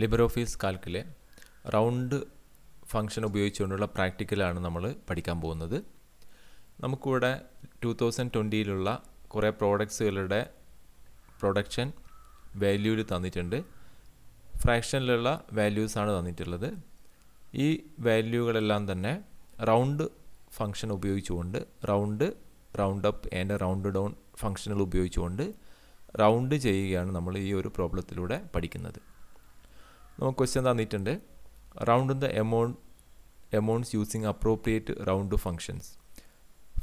ലിബർ LibreOffice കാൽക്കിലെ round function ഉപയോഗിച്ചുകൊണ്ടുള്ള പ്രാക്ടിക്കലാണ് നമ്മൾ പഠിക്കാൻ പോകുന്നത് നമുക്കിവിടെ ടു തൗസൻഡ് ട്വൻറ്റിയിലുള്ള കുറേ പ്രോഡക്ട്സുകളുടെ പ്രൊഡക്ഷൻ വാല്യൂവിൽ തന്നിട്ടുണ്ട് ഫ്രാക്ഷനിലുള്ള വാല്യൂസാണ് തന്നിട്ടുള്ളത് ഈ വാല്യൂകളെല്ലാം തന്നെ റൗണ്ട് ഫങ്ഷൻ ഉപയോഗിച്ചുകൊണ്ട് round round up and round down ഫങ്ഷനുകൾ ഉപയോഗിച്ചുകൊണ്ട് റൗണ്ട് ചെയ്യുകയാണ് നമ്മൾ ഈ ഒരു പ്രോബ്ലത്തിലൂടെ പഠിക്കുന്നത് നമുക്ക് ക്വസ്റ്റ്യൻ തന്നിട്ടുണ്ട് round the amount amounts using appropriate round functions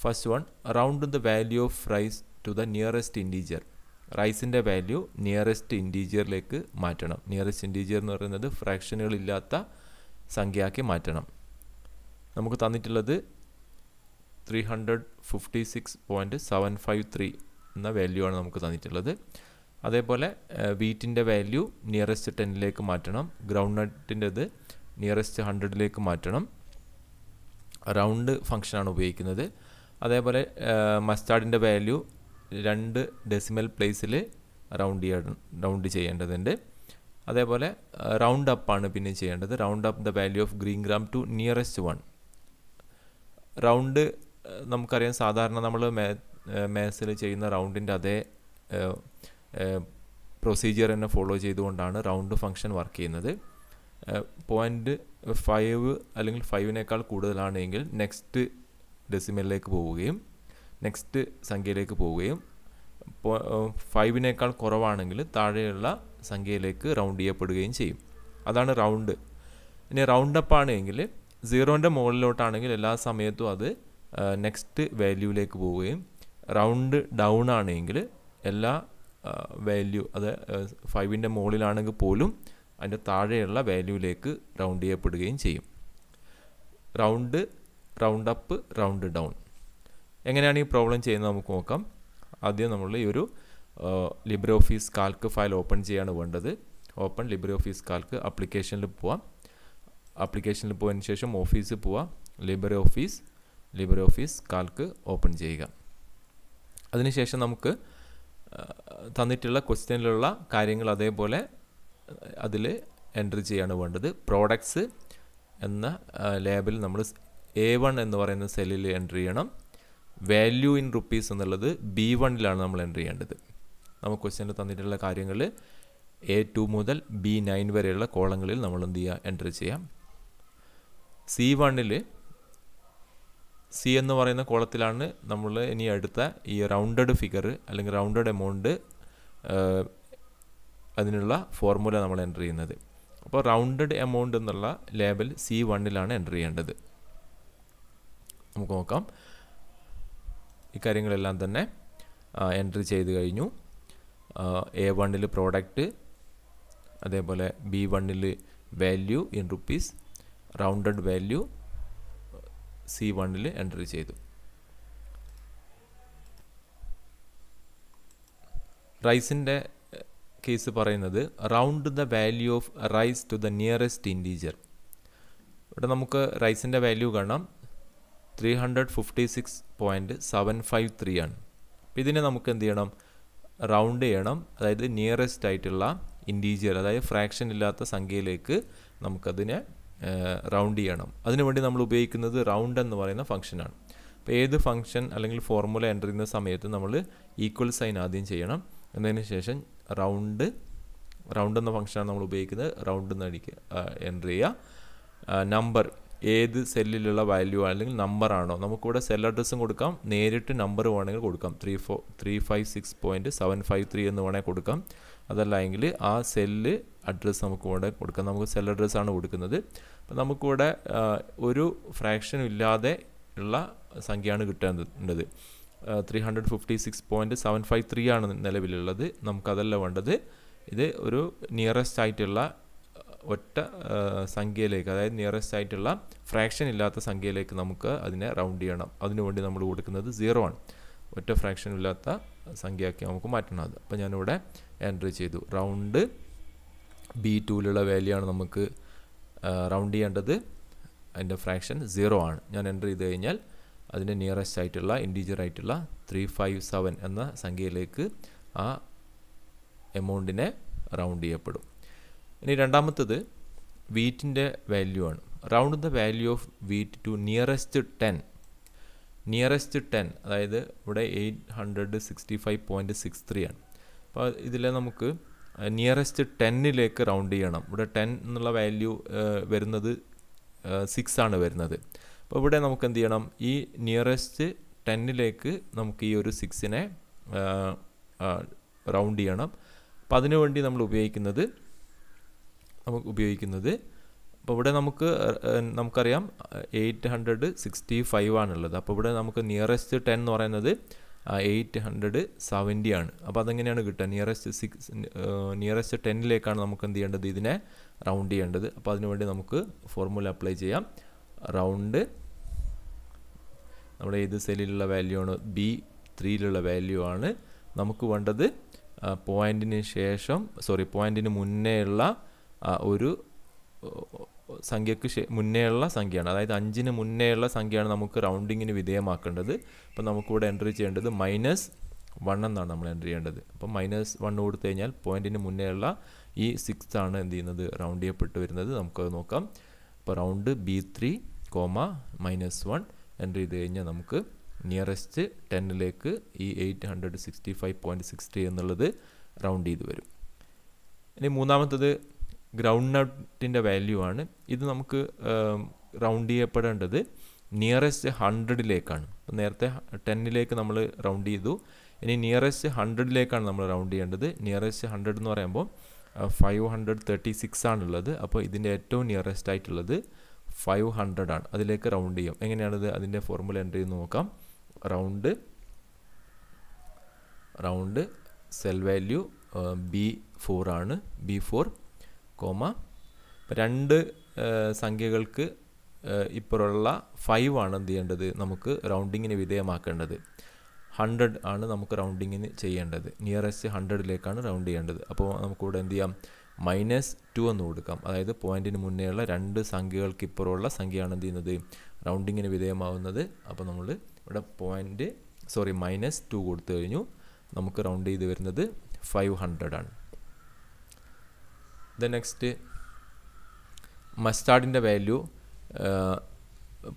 first one round the value of rice to the nearest integer റൈസിൻ്റെ വാല്യൂ നിയറസ്റ്റ് ഇൻഡീജിയറിലേക്ക് മാറ്റണം നിയറസ്റ്റ് ഇൻഡീജിയർ എന്ന് പറയുന്നത് ഫ്രാക്ഷനുകളില്ലാത്ത സംഖ്യയാക്കി മാറ്റണം നമുക്ക് തന്നിട്ടുള്ളത് three hundred fifty six point seven five three എന്ന value ആണ് നമുക്ക് തന്നിട്ടുള്ളത് അതേപോലെ വീറ്റിൻ്റെ വാല്യൂ നിയറസ്റ്റ് ടെന്നിലേക്ക് മാറ്റണം ഗ്രൗണ്ട് നട്ടിൻ്റെത് നിയറസ്റ്റ് ഹൺഡ്രഡിലേക്ക് മാറ്റണം റൗണ്ട് ഫങ്ഷനാണ് ഉപയോഗിക്കുന്നത് അതേപോലെ മസ്റ്റാർഡിൻ്റെ വാല്യൂ രണ്ട് ഡെസിമൽ പ്ലേസിൽ റൗണ്ട് ചെയ്യണം റൗണ്ട് ചെയ്യേണ്ടതുണ്ട് അതേപോലെ റൗണ്ട് അപ്പാണ് പിന്നെ ചെയ്യേണ്ടത് round up the value of green gram to nearest one round നമുക്കറിയാം സാധാരണ നമ്മൾ മേ മേസിൽ ചെയ്യുന്ന റൗണ്ടിൻ്റെ അതേ പ്രൊസീജിയർ തന്നെ ഫോളോ ചെയ്തുകൊണ്ടാണ് റൗണ്ട് ഫംഗ്ഷൻ വർക്ക് ചെയ്യുന്നത് പോയിൻറ്റ് ഫൈവ് അല്ലെങ്കിൽ ഫൈവിനേക്കാൾ കൂടുതലാണെങ്കിൽ നെക്സ്റ്റ് ഡെസിമലിലേക്ക് പോവുകയും നെക്സ്റ്റ് സംഖ്യയിലേക്ക് പോവുകയും ഫൈവിനേക്കാൾ കുറവാണെങ്കിൽ താഴെയുള്ള സംഖ്യയിലേക്ക് റൗണ്ട് ചെയ്യപ്പെടുകയും ചെയ്യും അതാണ് റൗണ്ട് ഇനി റൗണ്ട് അപ്പ് ആണെങ്കിൽ സീറോൻ്റെ മുകളിലോട്ടാണെങ്കിൽ എല്ലാ സമയത്തും അത് നെക്സ്റ്റ് വാല്യൂവിലേക്ക് പോവുകയും റൗണ്ട് ഡൗൺ ആണെങ്കിൽ എല്ലാ വാല്യൂ അത് ഫൈവിൻ്റെ മുകളിലാണെങ്കിൽ പോലും അതിൻ്റെ താഴെയുള്ള വാല്യൂയിലേക്ക് റൗണ്ട് ചെയ്യപ്പെടുകയും ചെയ്യും round round up round down എങ്ങനെയാണ് ഈ പ്രോബ്ലം ചെയ്യുന്നത് നമുക്ക് നോക്കാം ആദ്യം നമ്മൾ ഈ ഒരു Libre Office Calc file open ചെയ്യാണ് വേണ്ടത് ഓപ്പൺ ലിബ്രി ഓഫീസ് കാൽക്ക് അപ്ലിക്കേഷനിൽ പോവാം അപ്ലിക്കേഷനിൽ പോയതിന് ശേഷം ഓഫീസിൽ പോവാം Libre Office Libre Office Calc open ചെയ്യുക അതിനുശേഷം നമുക്ക് തന്നിട്ടുള്ള ക്വസ്റ്റ്യനിലുള്ള കാര്യങ്ങൾ അതേപോലെ അതിൽ എൻ്റർ ചെയ്യാണ് വേണ്ടത് പ്രോഡക്ട്സ് എന്ന ലേബിൽ നമ്മൾ എ വൺ എന്ന് പറയുന്ന സെല്ലിൽ എൻ്റർ ചെയ്യണം വാല്യൂ ഇൻ റുപ്പീസ് എന്നുള്ളത് ബി വണ്ണിലാണ് നമ്മൾ എൻ്റർ ചെയ്യേണ്ടത് നമുക്ക് ക്വസ്റ്റ്യനിൽ തന്നിട്ടുള്ള കാര്യങ്ങൾ എ ടു മുതൽ ബി നയൻ വരെയുള്ള കോളങ്ങളിൽ നമ്മൾ എന്ത് ചെയ്യുക എൻ്റർ ചെയ്യാം സി വണ്ണിൽ സി എന്ന് പറയുന്ന കോളത്തിലാണ് നമ്മൾ ഇനി അടുത്ത ഈ റൗണ്ടഡ് ഫിഗർ അല്ലെങ്കിൽ റൗണ്ടഡ് എമൗണ്ട് അതിനുള്ള ഫോർമുല നമ്മൾ എൻ്റർ ചെയ്യുന്നത് അപ്പോൾ റൗണ്ടഡ് എമൗണ്ട് എന്നുള്ള ലേബൽ സി വണ്ണിലാണ് എൻ്റർ ചെയ്യേണ്ടത് നമുക്ക് നോക്കാം ഈ കാര്യങ്ങളെല്ലാം തന്നെ എൻട്രി ചെയ്ത് കഴിഞ്ഞു എ വണ്ണിൽ പ്രോഡക്റ്റ് അതേപോലെ ബി വണ്ണിൽ value in rupees rounded value C വണ്ണിൽ എൻ്റർ ചെയ്തു റൈസിൻ്റെ കേസ് പറയുന്നത് round the value of rice to the nearest integer ഇവിടെ നമുക്ക് റൈസിൻ്റെ വാല്യൂ കാണാം three hundred fifty six point seven five three ആണ് ഇതിനെ നമുക്ക് എന്ത് ചെയ്യണം റൗണ്ട് ചെയ്യണം അതായത് നിയറസ്റ്റ് ആയിട്ടുള്ള ഇൻഡീജിയർ അതായത് ഫ്രാക്ഷൻ ഇല്ലാത്ത സംഖ്യയിലേക്ക് നമുക്കതിനെ റൗണ്ട് ചെയ്യണം അതിനുവേണ്ടി നമ്മൾ ഉപയോഗിക്കുന്നത് റൗണ്ട് എന്ന് പറയുന്ന ഫംഗ്ഷനാണ് അപ്പോൾ ഏത് ഫംഗ്ഷൻ അല്ലെങ്കിൽ ഫോർമുല എൻ്റർ ചെയ്യുന്ന സമയത്ത് നമ്മൾ ഈക്വൽ സൈൻ ആദ്യം ചെയ്യണം എന്നതിന് ശേഷം റൗണ്ട് റൗണ്ട് എന്ന ഫംഗ്ഷനാണ് നമ്മൾ ഉപയോഗിക്കുന്നത് റൗണ്ട് എന്ന് അടിക്കുക എൻ്റർ ചെയ്യുക നമ്പർ ഏത് സെല്ലിലുള്ള വാല്യൂ അല്ലെങ്കിൽ നമ്പർ ആണോ നമുക്കിവിടെ സെൽ അഡ്രസ്സും കൊടുക്കാം നേരിട്ട് നമ്പർ വേണമെങ്കിൽ കൊടുക്കാം three four three five six point seven five three എന്ന് വേണമെങ്കിൽ കൊടുക്കാം അതല്ല എങ്കിൽ ആ സെല്ല് അഡ്രസ്സ് നമുക്ക് ഇവിടെ കൊടുക്കാം നമുക്ക് സെൽ അഡ്രസ്സാണ് കൊടുക്കുന്നത് അപ്പോൾ നമുക്കിവിടെ ഒരു ഫ്രാക്ഷനും ഇല്ലാതെ ഉള്ള സംഖ്യയാണ് കിട്ടേണ്ടത് three hundred fifty six point seven five three ആണ് നിലവിലുള്ളത് നമുക്കതല്ല വേണ്ടത് ഇത് ഒരു നിയറസ്റ്റ് ആയിട്ടുള്ള ഒറ്റ സംഖ്യയിലേക്ക് അതായത് നിയറസ്റ്റ് ആയിട്ടുള്ള ഫ്രാക്ഷൻ ഇല്ലാത്ത സംഖ്യയിലേക്ക് നമുക്ക് അതിനെ റൗണ്ട് ചെയ്യണം അതിനുവേണ്ടി നമ്മൾ കൊടുക്കുന്നത് സീറോ ആണ് ഒറ്റ ഫ്രാക്ഷൻ ഇല്ലാത്ത സംഖ്യയാക്കി നമുക്ക് മാറ്റണം അത് അപ്പോൾ ഞാനിവിടെ എൻട്രി ചെയ്തു റൗണ്ട് ബി ടുവിലുള്ള വാല്യൂ ആണ് നമുക്ക് റൗണ്ട് ചെയ്യേണ്ടത് അതിൻ്റെ ഫ്രാക്ഷൻ സീറോ ആണ് ഞാൻ എൻ്റർ ചെയ്ത് കഴിഞ്ഞാൽ അതിൻ്റെ നിയറസ്റ്റ് ആയിട്ടുള്ള ഇൻഡീജർ ആയിട്ടുള്ള ത്രീ ഫൈവ് സെവൻ എന്ന സംഖ്യയിലേക്ക് ആ എമൗണ്ടിനെ റൗണ്ട് ചെയ്യപ്പെടും ഇനി രണ്ടാമത്തത് വീറ്റിൻ്റെ വാല്യൂ ആണ് round the value of wheat to nearest ten nearest ten അതായത് ഇവിടെ eight hundred sixty five six three ആണ് അപ്പോൾ ഇതിൽ നമുക്ക് നിയറസ്റ്റ് ടെന്നിലേക്ക് റൗണ്ട് ചെയ്യണം ഇവിടെ ടെൻ എന്നുള്ള വാല്യൂ വരുന്നത് സിക്സ് ആണ് വരുന്നത് അപ്പോൾ ഇവിടെ നമുക്ക് എന്ത് ചെയ്യണം ഈ നിയറസ്റ്റ് ടെന്നിലേക്ക് നമുക്ക് ഈ ഒരു സിക്സിനെ റൗണ്ട് ചെയ്യണം അപ്പോൾ അതിനുവേണ്ടി നമ്മൾ ഉപയോഗിക്കുന്നത് നമുക്ക് ഉപയോഗിക്കുന്നത് അപ്പോൾ ഇവിടെ നമുക്ക് നമുക്കറിയാം എയ്റ്റ് ഹൺഡ്രഡ് സിക്സ്റ്റി ഫൈവ് ആണുള്ളത് അപ്പോൾ ഇവിടെ നമുക്ക് നിയറസ്റ്റ് ടെൻ എന്ന് പറയുന്നത് എയ്റ്റ് ഹൺഡ്രഡ് സെവൻറ്റി ആണ് അപ്പോൾ അതെങ്ങനെയാണ് കിട്ടുക നിയറസ്റ്റ് സിക്സ് നിയറസ്റ്റ് ടെന്നിലേക്കാണ് നമുക്ക് എന്ത് ചെയ്യേണ്ടത് ഇതിനെ റൗണ്ട് ചെയ്യേണ്ടത് അപ്പോൾ അതിനുവേണ്ടി നമുക്ക് ഫോർമുല അപ്ലൈ ചെയ്യാം റൗണ്ട് നമ്മുടെ ഏത് സെല്ലിലുള്ള വാല്യൂ ആണ് ബി ത്രീയിലുള്ള വാല്യൂ ആണ് നമുക്ക് വേണ്ടത് പോയിൻറ്റിന് ശേഷം സോറി പോയിൻറ്റിന് മുന്നേ ഉള്ള ഒരു സംഖ്യക്ക് മുന്നേയുള്ള സംഖ്യയാണ് അതായത് അഞ്ചിന് മുന്നേയുള്ള സംഖ്യയാണ് നമുക്ക് റൗണ്ടിങ്ങിന് വിധേയമാക്കേണ്ടത് അപ്പോൾ നമുക്കിവിടെ എൻ്റർ ചെയ്യേണ്ടത് മൈനസ് വൺ എന്നാണ് നമ്മൾ എൻ്റർ ചെയ്യേണ്ടത് അപ്പോൾ മൈനസ് വൺ കൊടുത്തു കഴിഞ്ഞാൽ പോയിൻറ്റിന് മുന്നേയുള്ള ഈ സിക്സ് ആണ് എന്ത് ചെയ്യുന്നത് റൗണ്ട് ചെയ്യപ്പെട്ട് വരുന്നത് നമുക്കത് നോക്കാം അപ്പോൾ round B three comma minus one enter ചെയ്ത് കഴിഞ്ഞാൽ നമുക്ക് നിയറസ്റ്റ് ടെന്നിലേക്ക് ഈ eight hundred sixty five point sixty എന്നുള്ളത് റൗണ്ട് ചെയ്ത് വരും ഇനി മൂന്നാമത്തത് ഗ്രൗണ്ട് നട്ടിൻ്റെ വാല്യൂ ആണ് ഇത് നമുക്ക് റൗണ്ട് ചെയ്യപ്പെടേണ്ടത് നിയറസ്റ്റ് ഹൺഡ്രഡിലേക്കാണ് നേരത്തെ ടെന്നിലേക്ക് നമ്മൾ റൗണ്ട് ചെയ്തു ഇനി നിയറസ്റ്റ് ഹൺഡ്രഡിലേക്കാണ് നമ്മൾ റൗണ്ട് ചെയ്യേണ്ടത് നിയറസ്റ്റ് ഹൺഡ്രഡ് എന്ന് പറയുമ്പോൾ ഫൈവ് ഹൺഡ്രഡ് തേർട്ടി സിക്സ് ആണുള്ളത് അപ്പോൾ ഇതിൻ്റെ ഏറ്റവും നിയറസ്റ്റ് ആയിട്ടുള്ളത് ഫൈവ് ഹൺഡ്രഡ് ആണ് അതിലേക്ക് റൗണ്ട് ചെയ്യും എങ്ങനെയാണിത് അതിൻ്റെ ഫോർമുല എൻ്റർ ചെയ്ത് നോക്കാം round round cell value B four ആണ് ബി ഫോർ കോമ രണ്ട് സംഖ്യകൾക്ക് ഇപ്പോഴുള്ള ഫൈവ് ആണ് എന്ത് ചെയ്യേണ്ടത് നമുക്ക് റൗണ്ടിങ്ങിന് വിധേയമാക്കേണ്ടത് ഹൺഡ്രഡ് ആണ് നമുക്ക് റൗണ്ടിങ്ങിന് ചെയ്യേണ്ടത് നിയറസ്റ്റ് ഹൺഡ്രഡിലേക്കാണ് റൗണ്ട് ചെയ്യേണ്ടത് അപ്പോൾ നമുക്കിവിടെ എന്ത് ചെയ്യാം മൈനസ് ടു എന്ന് കൊടുക്കാം അതായത് പോയിൻറ്റിന് മുന്നേയുള്ള രണ്ട് സംഖ്യകൾക്ക് ഇപ്പോഴുള്ള സംഖ്യയാണ് എന്ത് ചെയ്യുന്നത് റൗണ്ടിങ്ങിന് വിധേയമാവുന്നത് അപ്പോൾ നമ്മൾ ഇവിടെ പോയിന്റ് സോറി മൈനസ് ടു കൊടുത്തു കഴിഞ്ഞു നമുക്ക് റൗണ്ട് ചെയ്ത് വരുന്നത് ഫൈവ് ഹൺഡ്രഡ് ആണ് ദ നെക്സ്റ്റ് മസ്റ്റാർഡിൻ്റെ വാല്യൂ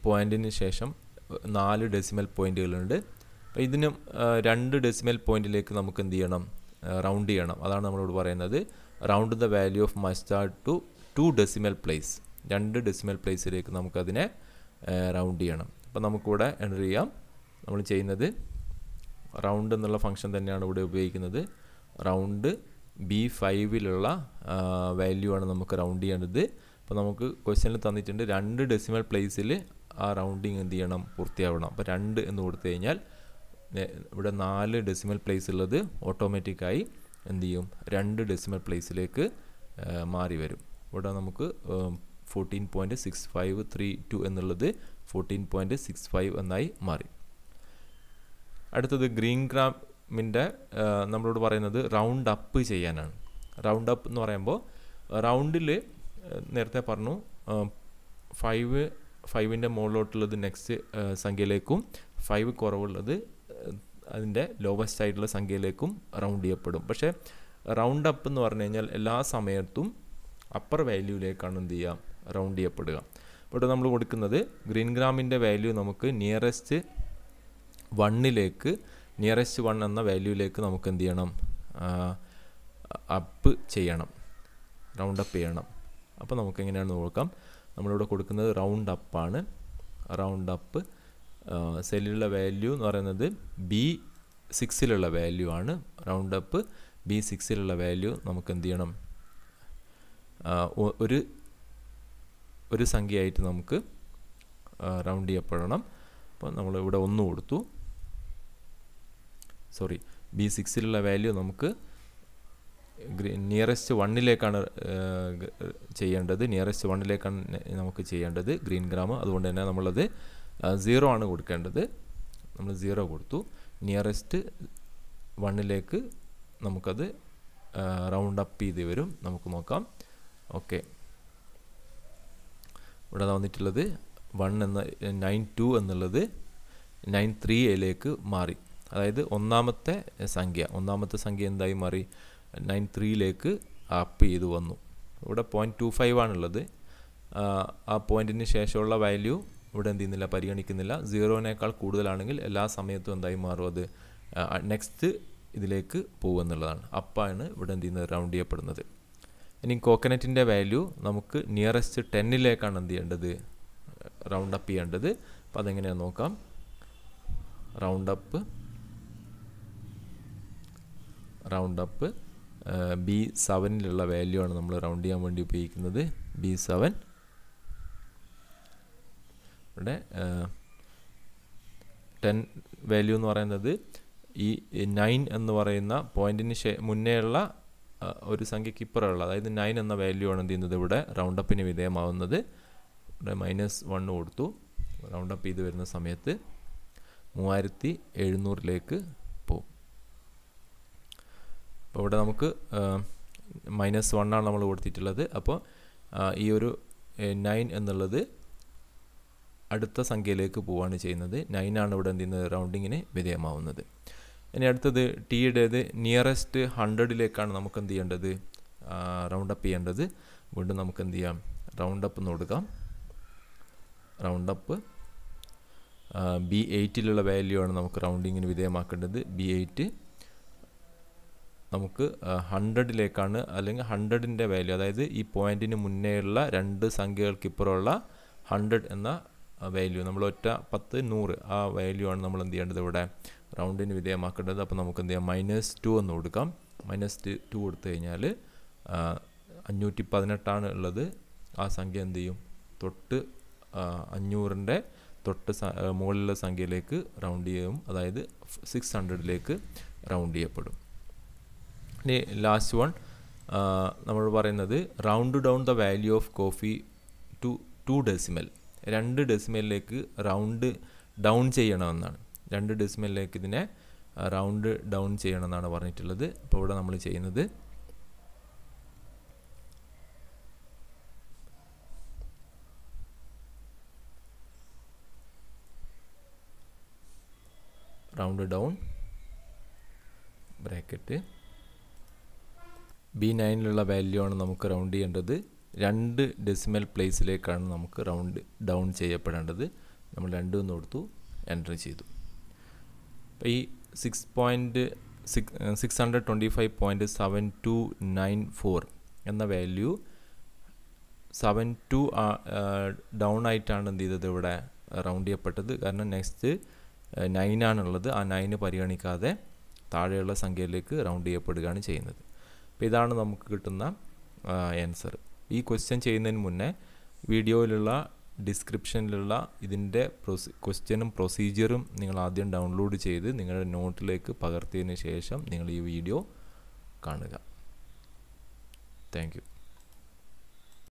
പോയിൻറ്റിന് ശേഷം നാല് ഡെസിമൽ പോയിൻറ്റുകളുണ്ട് അപ്പോൾ ഇതിനും രണ്ട് ഡെസിമൽ പോയിൻറ്റിലേക്ക് നമുക്ക് എന്ത് ചെയ്യണം റൗണ്ട് ചെയ്യണം അതാണ് നമ്മളോട് പറയുന്നത് round the value of mustard to two decimal place രണ്ട് ഡെസിമൽ പ്ലേസിലേക്ക് നമുക്കതിനെ റൗണ്ട് ചെയ്യണം അപ്പോൾ നമുക്കിവിടെ എൻ്റർ ചെയ്യാം നമ്മൾ ചെയ്യുന്നത് റൗണ്ട് എന്നുള്ള ഫംഗ്ഷൻ തന്നെയാണ് ഇവിടെ ഉപയോഗിക്കുന്നത് റൗണ്ട് ബി ഫൈവിലുള്ള വാല്യൂ ആണ് നമുക്ക് റൗണ്ട് ചെയ്യേണ്ടത് അപ്പോൾ നമുക്ക് ക്വസ്റ്റ്യനിൽ തന്നിട്ടുണ്ട് രണ്ട് ഡെസിമൽ പ്ലേസിൽ ആ റൗണ്ടിങ് എന്ത് ചെയ്യണം പൂർത്തിയാവണം അപ്പോൾ രണ്ട് എന്ന് കൊടുത്തു കഴിഞ്ഞാൽ ഇവിടെ നാല് ഡെസിമൽ പ്ലേസ് ഉള്ളത് ഓട്ടോമാറ്റിക്കായി എന്ത് ചെയ്യും രണ്ട് ഡെസിമൽ പ്ലേസിലേക്ക് മാറി വരും ഇവിടെ നമുക്ക് fourteen point six five three two എന്നുള്ളത് ഫോർട്ടീൻ പോയിൻറ്റ് സിക്സ് ഫൈവ് എന്നായി മാറി അടുത്തത് ഗ്രീൻ ഗ്രാം മിൻ്റെ നമ്മളോട് പറയുന്നത് റൗണ്ട് അപ്പ് ചെയ്യാനാണ് റൗണ്ട് അപ്പ് എന്ന് പറയുമ്പോൾ റൗണ്ടിൽ നേരത്തെ പറഞ്ഞു ഫൈവ് ഫൈവിൻ്റെ മുകളിലോട്ടുള്ളത് നെക്സ്റ്റ് സംഖ്യയിലേക്കും ഫൈവ് കുറവുള്ളത് അതിൻ്റെ ലോവസ്റ്റ് ആയിട്ടുള്ള സംഖ്യയിലേക്കും റൗണ്ട് ചെയ്യപ്പെടും പക്ഷേ റൗണ്ട് അപ്പ് എന്ന് പറഞ്ഞു കഴിഞ്ഞാൽ എല്ലാ സമയത്തും അപ്പർ വാല്യൂവിലേക്കാണ് എന്ത് ചെയ്യുക റൗണ്ട് ചെയ്യപ്പെടുക ഇവിടെ നമ്മൾ കൊടുക്കുന്നത് ഗ്രീൻ ഗ്രാമിൻ്റെ വാല്യൂ നമുക്ക് നിയറസ്റ്റ് വണ്ണിലേക്ക് നിയറസ്റ്റ് വൺ എന്ന വാല്യൂയിലേക്ക് നമുക്ക് എന്ത് ചെയ്യണം അപ്പ് ചെയ്യണം റൗണ്ട് അപ്പ് ചെയ്യണം അപ്പോൾ നമുക്ക് എങ്ങനെയാണ് നോക്കാം നമ്മളിവിടെ കൊടുക്കുന്നത് റൗണ്ട് അപ്പാണ് റൗണ്ട് അപ്പ് സെല്ലിലുള്ള വാല്യൂ എന്ന് പറയുന്നത് ബി സിക്സിലുള്ള വാല്യൂ ആണ് റൗണ്ട് അപ്പ് ബി സിക്സിലുള്ള വാല്യൂ നമുക്ക് എന്ത് ചെയ്യണം ഒരു ഒരു സംഖ്യയായിട്ട് നമുക്ക് റൗണ്ട് ചെയ്യപ്പെടണം അപ്പോൾ നമ്മൾ ഇവിടെ ഒന്ന് കൊടുത്തു സോറി ബി സിക്സിലുള്ള വാല്യൂ നമുക്ക് നിയറസ്റ്റ് വണ്ണിലേക്കാണ് ചെയ്യേണ്ടത് നിയറസ്റ്റ് വണ്ണിലേക്കാണ് നമുക്ക് ചെയ്യേണ്ടത് ഗ്രീൻ ഗ്രാം അതുകൊണ്ട് തന്നെ നമ്മളത് സീറോ ആണ് കൊടുക്കേണ്ടത് നമ്മൾ സീറോ കൊടുത്തു നിയറസ്റ്റ് വണ്ണിലേക്ക് നമുക്കത് റൗണ്ട് അപ്പ് ചെയ്ത് വരും നമുക്ക് നോക്കാം ഓക്കെ ഇവിടെ വന്നിട്ടുള്ളത് വൺ എന്ന നയൻ ടു എന്നുള്ളത് നയൻ ത്രീയിലേക്ക് മാറി അതായത് ഒന്നാമത്തെ സംഖ്യ ഒന്നാമത്തെ സംഖ്യ എന്തായി മാറി നയൻ ത്രീയിലേക്ക് അപ്പ് ചെയ്തു വന്നു ഇവിടെ പോയിൻറ്റ് ടു ഫൈവ് ആണുള്ളത് ആ പോയിൻറ്റിന് ശേഷമുള്ള വാല്യൂ ഇവിടെ എന്ത് ചെയ്യുന്നില്ല പരിഗണിക്കുന്നില്ല സീറോനേക്കാൾ കൂടുതലാണെങ്കിൽ എല്ലാ സമയത്തും എന്തായി മാറും അത് നെക്സ്റ്റ് ഇതിലേക്ക് പോകുമെന്നുള്ളതാണ് അപ്പാണ് ഇവിടെ എന്ത് ചെയ്യുന്നത് റൗണ്ട് ചെയ്യപ്പെടുന്നത് ഇനി കോക്കനറ്റിൻ്റെ വാല്യൂ നമുക്ക് നിയറസ്റ്റ് ടെന്നിലേക്കാണ് എന്ത് ചെയ്യേണ്ടത് റൗണ്ട് അപ്പ് ചെയ്യേണ്ടത് അപ്പോൾ അതെങ്ങനെയാണ് നോക്കാം round up round up B സെവനിലുള്ള വാല്യൂ ആണ് നമ്മൾ റൗണ്ട് ചെയ്യാൻ വേണ്ടി ഉപയോഗിക്കുന്നത് ബി സെവൻ ഇവിടെ ടെൻ വാല്യൂ എന്ന് പറയുന്നത് ഈ നയൻ എന്ന് പറയുന്ന പോയിന്റിന് ശേ മുന്നേയുള്ള ഒരു സംഖ്യയ്ക്ക് ഇപ്പുറമുള്ള അതായത് നയൻ എന്ന വാല്യൂ ആണ് എന്ത് ചെയ്യുന്നത് ഇവിടെ റൗണ്ട് അപ്പിന് വിധേയമാവുന്നത് ഇവിടെ മൈനസ് വൺ കൊടുത്തു റൗണ്ട് അപ്പ് ചെയ്ത് വരുന്ന സമയത്ത് മൂവായിരത്തി എഴുന്നൂറിലേക്ക് അപ്പോൾ ഇവിടെ നമുക്ക് മൈനസ് വൺ ആണ് നമ്മൾ കൊടുത്തിട്ടുള്ളത് അപ്പോൾ ഈ ഒരു നയൻ എന്നുള്ളത് അടുത്ത സംഖ്യയിലേക്ക് പോവുകയാണ് ചെയ്യുന്നത് നയൻ ആണ് ഇവിടെ എന്ത് ചെയ്യുന്നത് റൗണ്ടിങ്ങിന് വിധേയമാവുന്നത് ഇനി അടുത്തത് ടീയുടേത് നിയറസ്റ്റ് ഹൺഡ്രഡിലേക്കാണ് നമുക്ക് എന്ത് ചെയ്യേണ്ടത് റൗണ്ട് അപ്പ് ചെയ്യേണ്ടത് വീണ്ടും നമുക്ക് എന്ത് ചെയ്യാം റൗണ്ട് അപ്പ് എന്ന് കൊടുക്കാം റൗണ്ട് അപ്പ് ബി എയ്റ്റിലുള്ള വാല്യൂ ആണ് നമുക്ക് റൗണ്ടിങ്ങിന് വിധേയമാക്കേണ്ടത് ബി എയ്റ്റ് നമുക്ക് ഹൺഡ്രഡിലേക്കാണ് അല്ലെങ്കിൽ ഹൺഡ്രഡിൻ്റെ വാല്യൂ അതായത് ഈ പോയിൻറ്റിന് മുന്നേയുള്ള രണ്ട് സംഖ്യകൾക്കിപ്പുറമുള്ള ഹൺഡ്രഡ് എന്ന വാല്യൂ നമ്മൾ ഒറ്റ പത്ത് നൂറ് ആ വാല്യൂ ആണ് നമ്മൾ എന്ത് ചെയ്യേണ്ടത് ഇവിടെ റൗണ്ടിന് വിധേയമാക്കേണ്ടത് അപ്പോൾ നമുക്ക് എന്ത് ചെയ്യാം മൈനസ് ടു എന്ന് കൊടുക്കാം മൈനസ് ടു കൊടുത്തു കഴിഞ്ഞാൽ അഞ്ഞൂറ്റി പതിനെട്ടാണ് ഉള്ളത് ആ സംഖ്യ എന്ത് ചെയ്യും തൊട്ട് അഞ്ഞൂറിൻ്റെ തൊട്ട് മുകളിലുള്ള സംഖ്യയിലേക്ക് റൗണ്ട് ചെയ്യും അതായത് സിക്സ് ഹൺഡ്രഡിലേക്ക് റൗണ്ട് ചെയ്യപ്പെടും ഇനി ലാസ്റ്റ് വൺ നമ്മൾ പറയുന്നത് round down the value of coffee to two decimal രണ്ട് ഡെസിമലിലേക്ക് റൗണ്ട് ഡൗൺ ചെയ്യണമെന്നാണ് രണ്ട് ഡെസിമലിലേക്ക് ഇതിനെ റൗണ്ട് ഡൗൺ ചെയ്യണമെന്നാണ് പറഞ്ഞിട്ടുള്ളത് അപ്പോൾ ഇവിടെ നമ്മൾ ചെയ്യുന്നത് റൗണ്ട് ഡൗൺ ബ്രാക്കറ്റ് ബി നയനിലുള്ള വാല്യൂ ആണ് നമുക്ക് റൗണ്ട് ചെയ്യേണ്ടത് രണ്ട് ഡെസിമൽ പ്ലേസിലേക്കാണ് നമുക്ക് റൗണ്ട് ഡൗൺ ചെയ്യപ്പെടേണ്ടത് നമ്മൾ എന്ന് കൊടുത്തു എൻ്റർ ചെയ്തു ഈ six point six six hundred twenty five point seven two nine four എന്ന വാല്യൂ സെവൻ ടു ഡൗൺ ആയിട്ടാണ് എന്ത് ചെയ്തത് ഇവിടെ റൗണ്ട് ചെയ്യപ്പെട്ടത് കാരണം നെക്സ്റ്റ് നയനാണുള്ളത് ആ നയന് പരിഗണിക്കാതെ താഴെയുള്ള സംഖ്യയിലേക്ക് റൗണ്ട് ചെയ്യപ്പെടുകയാണ് ചെയ്യുന്നത് അപ്പോൾ ഇതാണ് നമുക്ക് കിട്ടുന്ന ആൻസർ ഈ ക്വസ്റ്റ്യൻ ചെയ്യുന്നതിന് മുന്നേ വീഡിയോയിലുള്ള ഡിസ്ക്രിപ്ഷനിലുള്ള ഇതിൻ്റെ പ്രൊസീ ക്വസ്റ്റ്യനും പ്രൊസീജിയറും നിങ്ങൾ ആദ്യം ഡൗൺലോഡ് ചെയ്ത് നിങ്ങളുടെ നോട്ടിലേക്ക് പകർത്തിയതിന് ശേഷം നിങ്ങൾ ഈ വീഡിയോ കാണുക താങ്ക്